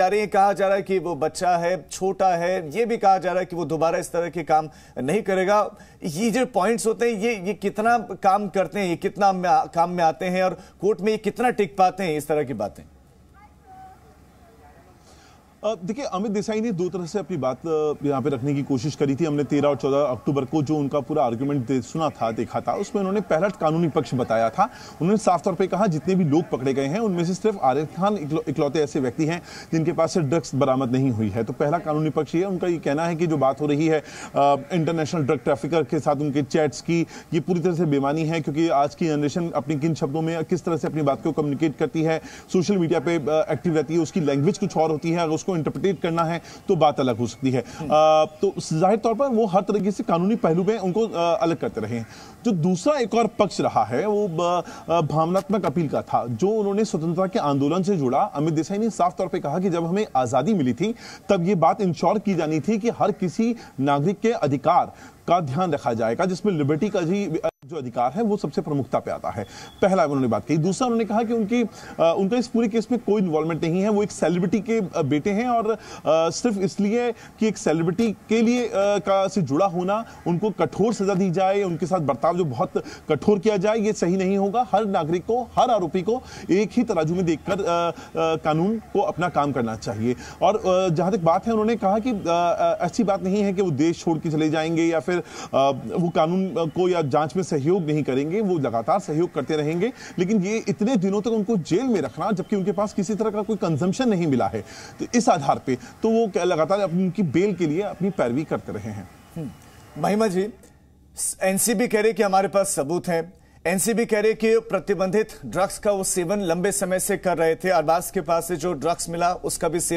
जा रही है कहा जा रहा है कि वो बच्चा है छोटा है ये भी कहा जा रहा है कि वो दोबारा इस तरह के काम नहीं करेगा ये जो पॉइंट्स होते हैं ये ये कितना काम करते हैं ये कितना काम में आते हैं और कोर्ट में ये कितना टिक पाते हैं इस तरह की बातें देखिए अमित देसाई ने दो तरह से अपनी बात यहाँ पे रखने की कोशिश करी थी हमने तेरह और चौदह अक्टूबर को जो उनका पूरा आर्ग्यूमेंट सुना था देखा था उसमें उन्होंने पहला कानूनी पक्ष बताया था उन्होंने साफ तौर पे कहा जितने भी लोग पकड़े गए हैं उनमें से सिर्फ आरिफ खान इकलौते ऐसे व्यक्ति हैं जिनके पास से ड्रग्स बरामद नहीं हुई है तो पहला कानूनी पक्ष ये उनका ये कहना है कि जो बात हो रही है इंटरनेशनल ड्रग ट्रैफिकर के साथ उनके चैट्स की ये पूरी तरह से बेमानी है क्योंकि आज की जनरेशन अपनी किन शब्दों में किस तरह से अपनी बात को कम्युनिकेट करती है सोशल मीडिया पर एक्टिव रहती है उसकी लैंग्वेज कुछ और होती है अगर उसको इंटरप्रिटेट करना है तो बात अलग हो सकती है तो जाहिर तौर पर वो हर तरीके से कानूनी पहलू में उनको अलग करते रहे हैं जो दूसरा एक और पक्ष रहा है वो भावनात्मक अपील का था जो उन्होंने स्वतंत्रता के आंदोलन से जुड़ा अमित देसाई ने साफ तौर पर कहा कि जब हमें आज़ादी मिली थी तब ये बात इंश्योर की जानी थी कि हर किसी नागरिक के अधिकार का ध्यान रखा जाएगा जिसमें लिबर्टी का जी जो अधिकार है वो सबसे प्रमुखता पे आता है पहला उन्होंने बात कही दूसरा उन्होंने कहा कि उनकी आ, उनका इस पूरे केस में कोई इन्वॉल्वमेंट नहीं है वो एक सेलिब्रिटी के बेटे हैं और आ, सिर्फ इसलिए कि एक सेलिब्रिटी के लिए आ, का से जुड़ा होना उनको कठोर सजा दी जाए उनके साथ बर्ताव जो बहुत कठोर किया जाए ये सही नहीं होगा हर नागरिक को हर आरोपी को एक ही तराजू में देखकर कानून को अपना काम करना चाहिए और जहाँ तक बात है उन्होंने कहा कि ऐसी बात नहीं है कि वो देश छोड़ के चले जाएंगे या फिर वो कानून को या जाँच में सहयोग नहीं करेंगे वो लगातार सहयोग करते रहेंगे लेकिन ये इतने दिनों तक उनको जेल में रखना जबकि उनके पास किसी तरह का कोई कंजम्पशन नहीं मिला है तो इस आधार पर तो वो लगातार उनकी बेल के लिए अपनी पैरवी करते रहे हैं हम्म। महिमा जी एनसीबी कह रही कि हमारे पास सबूत हैं एनसीबी कह रहे कि प्रतिबंधित ड्रग्स का वो सेवन लंबे समय से कर रहे थे अरबाज के पास से जो ड्रग्स मिला उसका भी